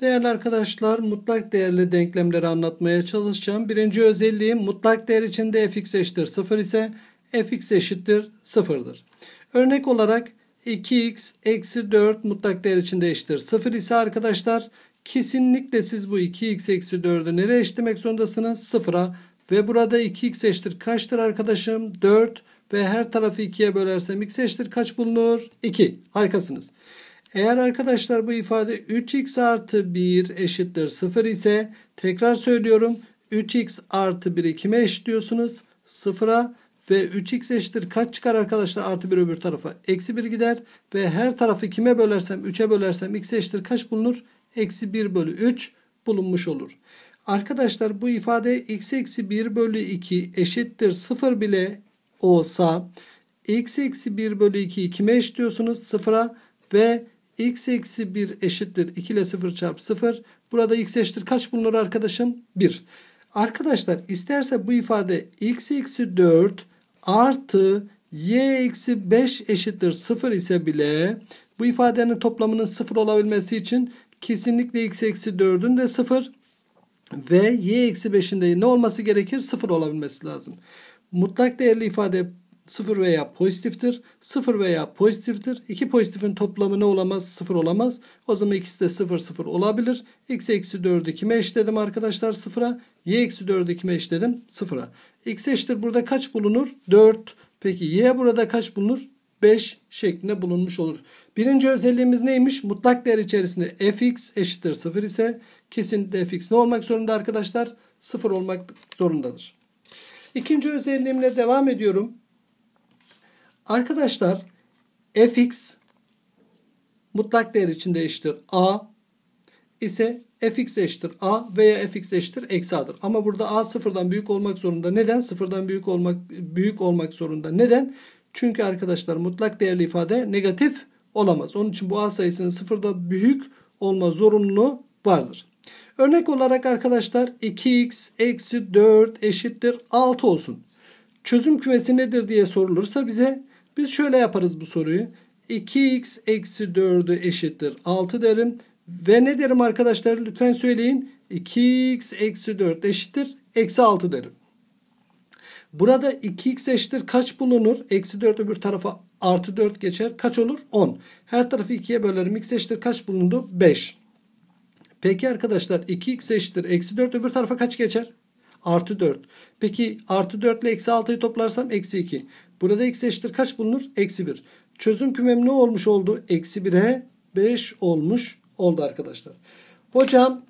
Değerli arkadaşlar mutlak değerli denklemleri anlatmaya çalışacağım. Birinci özelliği mutlak değer içinde fx eşittir 0 ise fx eşittir 0'dır. Örnek olarak 2x eksi 4 mutlak değer içinde eşittir 0 ise arkadaşlar kesinlikle siz bu 2x eksi 4'ü nereye eşitlemek zorundasınız? 0'a ve burada 2x eşittir kaçtır arkadaşım? 4 ve her tarafı 2'ye bölersem x eşittir kaç bulunur? 2. Harikasınız. Eğer arkadaşlar bu ifade 3x artı 1 eşittir 0 ise tekrar söylüyorum 3x artı 1'i kime eşitliyorsunuz? 0'a ve 3x eşittir kaç çıkar arkadaşlar? Artı 1 öbür tarafa eksi 1 gider ve her tarafı kime bölersem 3'e bölersem x eşittir kaç bulunur? Eksi 1 bölü 3 bulunmuş olur. Arkadaşlar bu ifade x eksi 1 bölü 2 eşittir 0 bile olsa x eksi 1 bölü 2'yi kime eşitliyorsunuz? 0'a ve x eksi 1 eşittir 2 ile 0 çarpı 0. Burada x eşittir kaç bulunur arkadaşım? 1. Arkadaşlar isterse bu ifade x eksi 4 artı y eksi 5 eşittir 0 ise bile bu ifadenin toplamının 0 olabilmesi için kesinlikle x eksi 4'ün de 0 ve y eksi 5'in de ne olması gerekir? 0 olabilmesi lazım. Mutlak değerli ifade sıfır veya pozitiftir. sıfır veya pozitiftir. 2 pozitifin toplamı ne olamaz? sıfır olamaz. O zaman ikisi de sıfır sıfır olabilir. X eksi 4'ü kime eşledim arkadaşlar? Sıfıra. Y eksi 4'ü kime eşledim? Sıfıra. X eşittir burada kaç bulunur? 4. Peki Y burada kaç bulunur? 5 şeklinde bulunmuş olur. Birinci özelliğimiz neymiş? Mutlak değer içerisinde fx eşittir 0 ise kesinlikle fx ne olmak zorunda arkadaşlar? 0 olmak zorundadır. İkinci özelliğimle devam ediyorum. Arkadaşlar fx mutlak değer içinde eşittir a ise fx eşittir a veya fx eşittir eksi a'dır. Ama burada a sıfırdan büyük olmak zorunda. Neden? Sıfırdan büyük olmak büyük olmak zorunda. Neden? Çünkü arkadaşlar mutlak değerli ifade negatif olamaz. Onun için bu a sayısının sıfırda büyük olma zorunluluğu vardır. Örnek olarak arkadaşlar 2x eksi 4 eşittir 6 olsun. Çözüm kümesi nedir diye sorulursa bize biz şöyle yaparız bu soruyu. 2x eksi 4'ü eşittir 6 derim. Ve ne derim arkadaşlar lütfen söyleyin. 2x eksi 4 eşittir eksi 6 derim. Burada 2x eşittir kaç bulunur? Eksi 4 öbür tarafa artı 4 geçer. Kaç olur? 10. Her tarafı 2'ye bölerim. x eşittir kaç bulundu? 5. Peki arkadaşlar 2x eşittir. Eksi 4 öbür tarafa kaç geçer? Artı 4. Peki artı 4 ile eksi 6'yı toplarsam eksi 2. Burada x eşittir kaç bulunur? Eksi 1. Çözüm kümem ne olmuş oldu? Eksi 1'e 5 olmuş oldu arkadaşlar. Hocam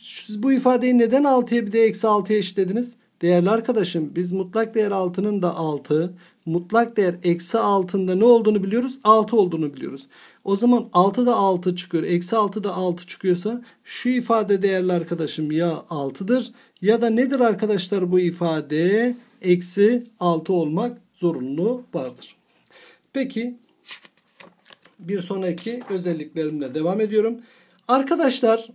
siz bu ifadeyi neden 6'ya bir de eksi 6'ya eşitlediniz? Değerli arkadaşım biz mutlak değer 6'nın da 6, mutlak değer eksi 6'nda ne olduğunu biliyoruz? 6 olduğunu biliyoruz. O zaman 6 da 6 çıkıyor. Eksi 6 da 6 çıkıyorsa şu ifade değerli arkadaşım ya 6'dır ya da nedir arkadaşlar bu ifade? Eksi 6 olmak zorunluluğu vardır. Peki bir sonraki özelliklerimle devam ediyorum. Arkadaşlar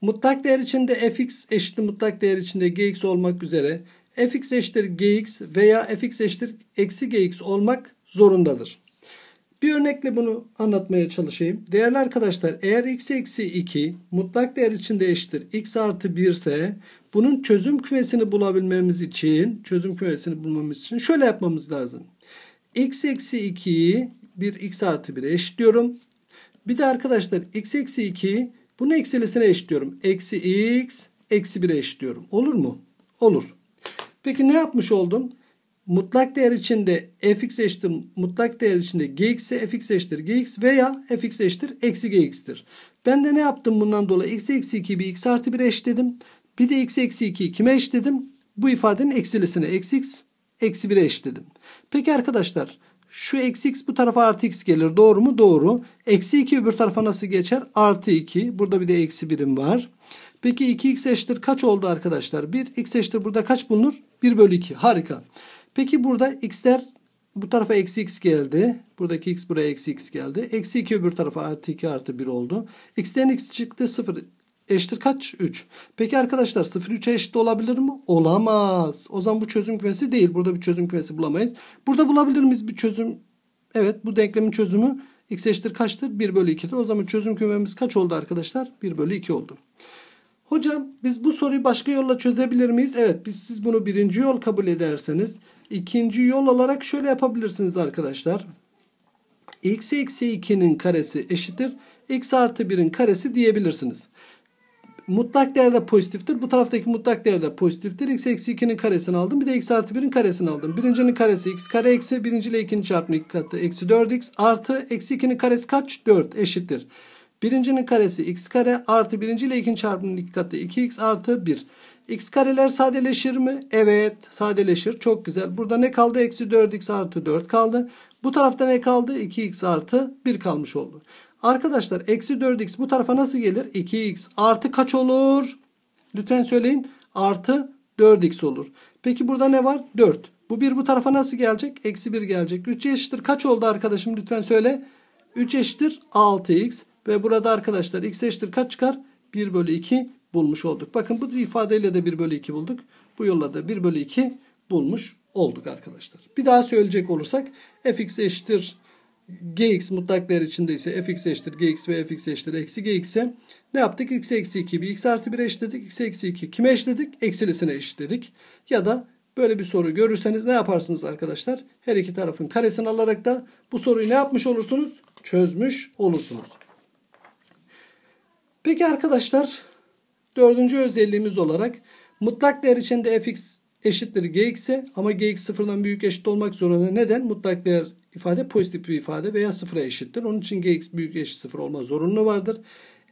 mutlak değer içinde fx eşittir mutlak değer içinde gx olmak üzere fx eşittir gx veya fx eşittir eksi gx olmak zorundadır. Bir örnekle bunu anlatmaya çalışayım. Değerli arkadaşlar eğer x eksi 2 mutlak değer içinde eşittir x artı 1 ise bunun çözüm kümesini bulabilmemiz için, çözüm kümesini bulmamız için şöyle yapmamız lazım. x eksi 2'yi bir x artı 1'e eşitliyorum. Bir de arkadaşlar x eksi 2 bunun eksilisine eşitliyorum. Eksi x eksi 1'e eşitliyorum. Olur mu? Olur. Peki ne yapmış oldum? Mutlak değer içinde fx eşittir mutlak değer içinde gx ise fx eşittir gx veya fx eşittir eksi gx'tir. Ben de ne yaptım bundan dolayı x eksi 2 bir x artı 1 eşitledim. Bir de x eksi 2'yi kime eşledim? Bu ifadenin eksilisine eksi x eksi 1'e eşledim. Peki arkadaşlar şu eksi x bu tarafa artı x gelir doğru mu? Doğru. Eksi 2 öbür tarafa nasıl geçer? Artı 2. Burada bir de eksi birim var. Peki 2x eşittir kaç oldu arkadaşlar? 1 x eşittir burada kaç bulunur? 1 bölü 2. Harika. Peki burada x'ler bu tarafa eksi x geldi. Buradaki x buraya eksi x geldi. Eksi 2 öbür tarafa artı 2 artı 1 oldu. x'ten x çıktı 0 eşittir kaç? 3. Peki arkadaşlar 0 3'e eşit olabilir mi? Olamaz. O zaman bu çözüm kümesi değil. Burada bir çözüm kümesi bulamayız. Burada bulabilir miyiz bir çözüm? Evet bu denklemin çözümü x eşittir kaçtır? 1 bölü 2'dir. O zaman çözüm kümemiz kaç oldu arkadaşlar? 1 bölü 2 oldu. Hocam biz bu soruyu başka yolla çözebilir miyiz? Evet biz siz bunu birinci yol kabul ederseniz ikinci yol olarak şöyle yapabilirsiniz arkadaşlar. x eksi 2'nin karesi eşittir. x artı 1'in karesi diyebilirsiniz mutlak değer de pozitiftir. Bu taraftaki mutlak değer de pozitiftir. X eksi 2'nin karesini aldım. Bir de x artı 1'in karesini aldım. Birincinin karesi x kare eksi. Birinci ile ikinci çarpımı 2 katı. Eksi 4x artı eksi 2'nin karesi kaç? 4 eşittir. Birincinin karesi x kare artı birinci ile ikinci çarpımının 2 katı. 2x artı 1. X kareler sadeleşir mi? Evet sadeleşir. Çok güzel. Burada ne kaldı? Eksi 4x artı 4 kaldı. Bu tarafta ne kaldı? 2x artı 1 kalmış oldu. Arkadaşlar eksi 4x bu tarafa nasıl gelir? 2x artı kaç olur? Lütfen söyleyin. Artı 4x olur. Peki burada ne var? 4. Bu 1 bu tarafa nasıl gelecek? Eksi 1 gelecek. 3 eşittir kaç oldu arkadaşım? Lütfen söyle. 3 eşittir 6x. Ve burada arkadaşlar x eşittir kaç çıkar? 1 bölü 2 bulmuş olduk. Bakın bu ifadeyle de 1 bölü 2 bulduk. Bu yolla da 1 bölü 2 bulmuş olduk arkadaşlar. Bir daha söyleyecek olursak fx eşittir gx mutlak değer içinde ise fx eşittir gx ve fx eşittir eksi ise ne yaptık? x eksi 2 bir x artı 1 eşitledik. x eksi 2 kime eşitledik? Eksilisine eşitledik. Ya da böyle bir soru görürseniz ne yaparsınız arkadaşlar? Her iki tarafın karesini alarak da bu soruyu ne yapmış olursunuz? Çözmüş olursunuz. Peki arkadaşlar dördüncü özelliğimiz olarak mutlak değer içinde fx eşittir gx'e ama gx sıfırdan büyük eşit olmak zorunda. Neden? Mutlak değer ifade pozitif bir ifade veya sıfıra eşittir. Onun için gx büyük eşit sıfır olma zorunlu vardır.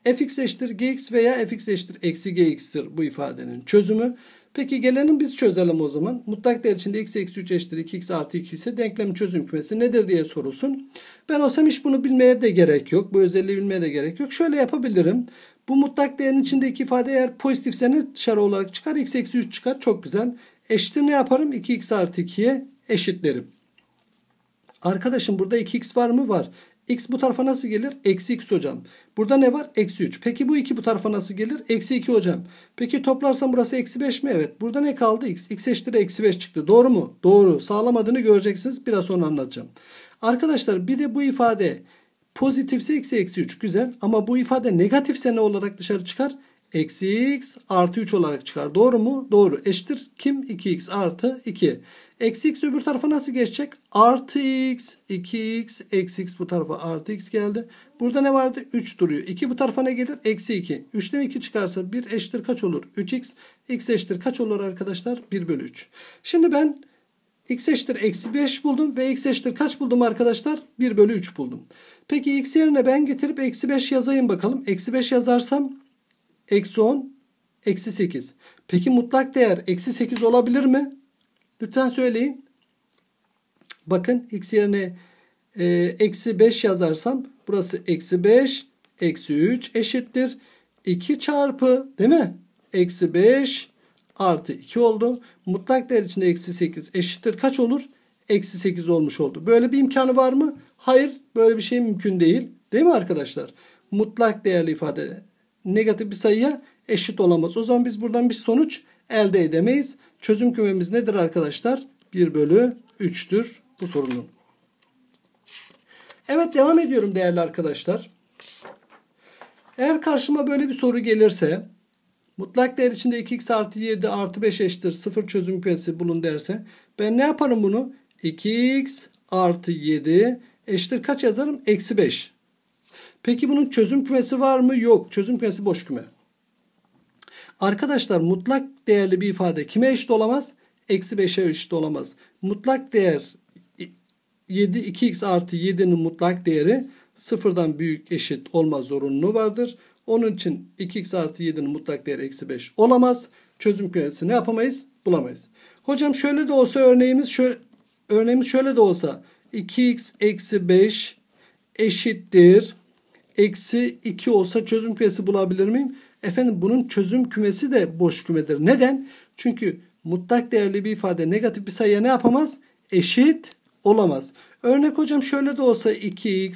fx eşittir gx veya fx eşittir eksi gx'tir bu ifadenin çözümü. Peki gelenin biz çözelim o zaman. Mutlak değer içinde x eksi 3 eşittir 2x artı 2 ise denklem çözüm kümesi nedir diye sorulsun. Ben olsam hiç bunu bilmeye de gerek yok. Bu özelliği bilmeye de gerek yok. Şöyle yapabilirim. Bu mutlak değerin içindeki ifade eğer pozitifse ne dışarı olarak çıkar? x eksi 3 çıkar. Çok güzel eşittir ne yaparım? 2x artı 2'ye eşitlerim. Arkadaşım burada 2x var mı? Var. X bu tarafa nasıl gelir? Eksi x hocam. Burada ne var? Eksi 3. Peki bu 2 bu tarafa nasıl gelir? Eksi 2 hocam. Peki toplarsam burası eksi 5 mi? Evet. Burada ne kaldı? X. X eşittir eksi 5 çıktı. Doğru mu? Doğru. Sağlamadığını göreceksiniz. Biraz sonra anlatacağım. Arkadaşlar bir de bu ifade pozitifse eksi eksi 3. Güzel. Ama bu ifade negatifse ne olarak dışarı çıkar? eksi x artı 3 olarak çıkar. Doğru mu? Doğru. Eşittir kim? 2x artı 2. Eksi x öbür tarafa nasıl geçecek? Artı x, 2x, eksi x bu tarafa artı x geldi. Burada ne vardı? 3 duruyor. 2 bu tarafa ne gelir? Eksi 2. 3'ten 2 çıkarsa 1 eşittir kaç olur? 3x. x eşittir kaç olur arkadaşlar? 1 bölü 3. Şimdi ben x eşittir eksi 5 buldum ve x eşittir kaç buldum arkadaşlar? 1 bölü 3 buldum. Peki x yerine ben getirip eksi 5 yazayım bakalım. Eksi 5 yazarsam eksi 10, eksi 8. Peki mutlak değer eksi 8 olabilir mi? Lütfen söyleyin. Bakın x yerine e, eksi 5 yazarsam burası eksi 5, eksi 3 eşittir. 2 çarpı değil mi? Eksi 5 artı 2 oldu. Mutlak değer içinde eksi 8 eşittir. Kaç olur? Eksi 8 olmuş oldu. Böyle bir imkanı var mı? Hayır. Böyle bir şey mümkün değil. Değil mi arkadaşlar? Mutlak değerli ifade negatif bir sayıya eşit olamaz. O zaman biz buradan bir sonuç elde edemeyiz. Çözüm kümemiz nedir arkadaşlar? 1 bölü 3'tür bu sorunun. Evet devam ediyorum değerli arkadaşlar. Eğer karşıma böyle bir soru gelirse mutlak değer içinde 2x artı 7 artı 5 eşittir 0 çözüm kümesi bulun derse ben ne yaparım bunu? 2x artı 7 eşittir kaç yazarım? Eksi 5. Peki bunun çözüm kümesi var mı? Yok. Çözüm kümesi boş küme. Arkadaşlar mutlak değerli bir ifade kime eşit olamaz? Eksi 5'e eşit olamaz. Mutlak değer 7 2x artı 7'nin mutlak değeri sıfırdan büyük eşit olma zorunluluğu vardır. Onun için 2x artı 7'nin mutlak değeri eksi 5 olamaz. Çözüm kümesi ne yapamayız? Bulamayız. Hocam şöyle de olsa örneğimiz şöyle, örneğimiz şöyle de olsa 2x eksi 5 eşittir eksi 2 olsa çözüm kümesi bulabilir miyim? Efendim bunun çözüm kümesi de boş kümedir. Neden? Çünkü mutlak değerli bir ifade negatif bir sayıya ne yapamaz? Eşit olamaz. Örnek hocam şöyle de olsa 2x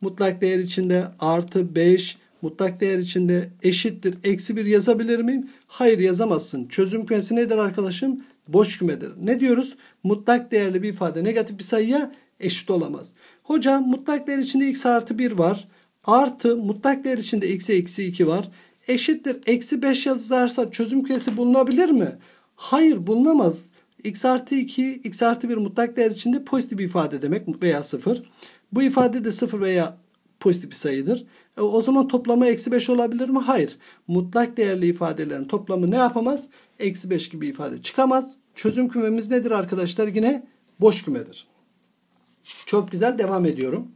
mutlak değer içinde artı 5 mutlak değer içinde eşittir eksi 1 yazabilir miyim? Hayır yazamazsın. Çözüm kümesi nedir arkadaşım? Boş kümedir. Ne diyoruz? Mutlak değerli bir ifade negatif bir sayıya eşit olamaz. Hocam mutlak değer içinde x artı 1 var. Artı mutlak değer içinde x'e eksi 2 var. Eşittir eksi 5 yazarsa çözüm küresi bulunabilir mi? Hayır bulunamaz. x artı 2, x artı 1 mutlak değer içinde pozitif bir ifade demek veya 0. Bu ifade de 0 veya pozitif bir sayıdır. E, o zaman toplama eksi 5 olabilir mi? Hayır. Mutlak değerli ifadelerin toplamı ne yapamaz? Eksi 5 gibi ifade çıkamaz. Çözüm kümemiz nedir arkadaşlar? Yine boş kümedir. Çok güzel devam ediyorum.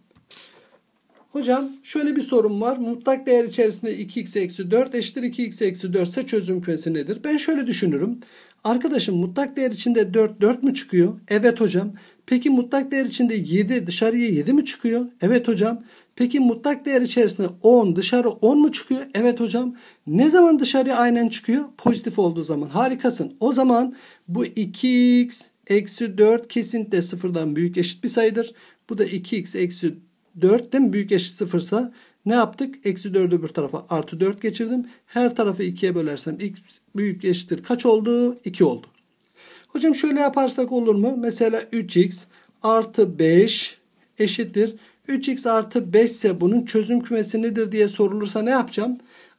Hocam şöyle bir sorum var. Mutlak değer içerisinde 2x eksi 4 eşittir 2x eksi 4 ise çözüm kümesi nedir? Ben şöyle düşünürüm. Arkadaşım mutlak değer içinde 4 4 mü çıkıyor? Evet hocam. Peki mutlak değer içinde 7 dışarıya 7 mi çıkıyor? Evet hocam. Peki mutlak değer içerisinde 10 dışarı 10 mu çıkıyor? Evet hocam. Ne zaman dışarıya aynen çıkıyor? Pozitif olduğu zaman. Harikasın. O zaman bu 2x eksi 4 kesinlikle sıfırdan büyük eşit bir sayıdır. Bu da 2x eksi 4 değil mi? Büyük eşit sıfırsa ne yaptık? Eksi 4'ü bir tarafa artı 4 geçirdim. Her tarafı 2'ye bölersem x büyük eşittir. Kaç oldu? 2 oldu. Hocam şöyle yaparsak olur mu? Mesela 3x artı 5 eşittir. 3x artı 5 ise bunun çözüm kümesi nedir diye sorulursa ne yapacağım?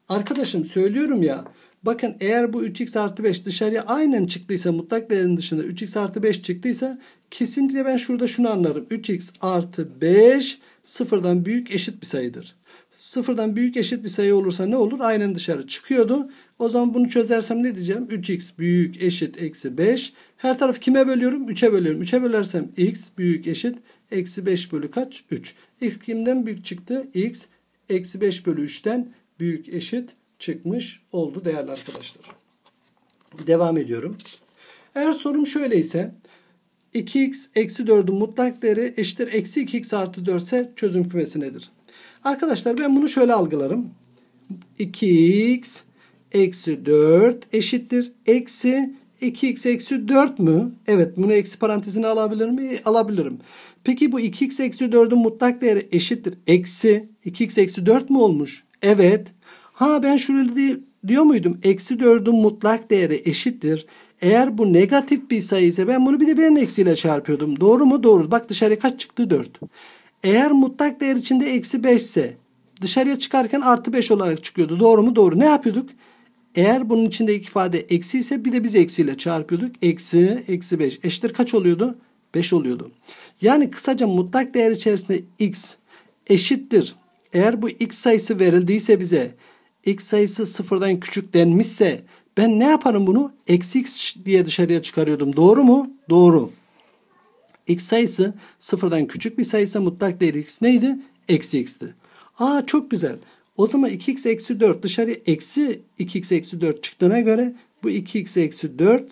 Arkadaşım söylüyorum ya. Bakın eğer bu 3x artı 5 dışarıya aynen çıktıysa mutlak değerin dışında 3x artı 5 çıktıysa kesinlikle ben şurada şunu anlarım. 3x artı 5 sıfırdan büyük eşit bir sayıdır. Sıfırdan büyük eşit bir sayı olursa ne olur? Aynen dışarı çıkıyordu. O zaman bunu çözersem ne diyeceğim? 3x büyük eşit eksi 5. Her tarafı kime bölüyorum? 3'e bölüyorum. 3'e bölersem x büyük eşit eksi 5 bölü kaç? 3. x kimden büyük çıktı? x eksi 5 bölü 3'ten büyük eşit çıkmış oldu değerli arkadaşlar. Devam ediyorum. Eğer sorum şöyle ise 2x eksi 4'ün mutlak değeri eşittir eksi 2x artı 4 ise çözüm kümesi nedir? Arkadaşlar ben bunu şöyle algılarım. 2x eksi 4 eşittir eksi 2x eksi 4 mü? Evet bunu eksi parantezine alabilir mi? Alabilirim. Peki bu 2x eksi 4'ün mutlak değeri eşittir. Eksi 2x eksi 4 mü olmuş? Evet. Ha ben şöyle diyor muydum? Eksi 4'ün mutlak değeri eşittir. Eğer bu negatif bir sayı ise ben bunu bir de ben eksiyle çarpıyordum. Doğru mu? Doğru. Bak dışarıya kaç çıktı? 4. Eğer mutlak değer içinde eksi 5 ise dışarıya çıkarken artı 5 olarak çıkıyordu. Doğru mu? Doğru. Ne yapıyorduk? Eğer bunun içindeki ifade eksi ise bir de biz eksiyle çarpıyorduk. Eksi, eksi 5 eşittir kaç oluyordu? 5 oluyordu. Yani kısaca mutlak değer içerisinde x eşittir. Eğer bu x sayısı verildiyse bize x sayısı sıfırdan küçük denmişse ben ne yaparım bunu? Eksi x diye dışarıya çıkarıyordum. Doğru mu? Doğru. X sayısı sıfırdan küçük bir sayısı mutlak değer x neydi? Eksi x'ti. Aa çok güzel. O zaman 2x eksi 4 dışarı eksi 2x eksi 4 çıktığına göre bu 2x eksi 4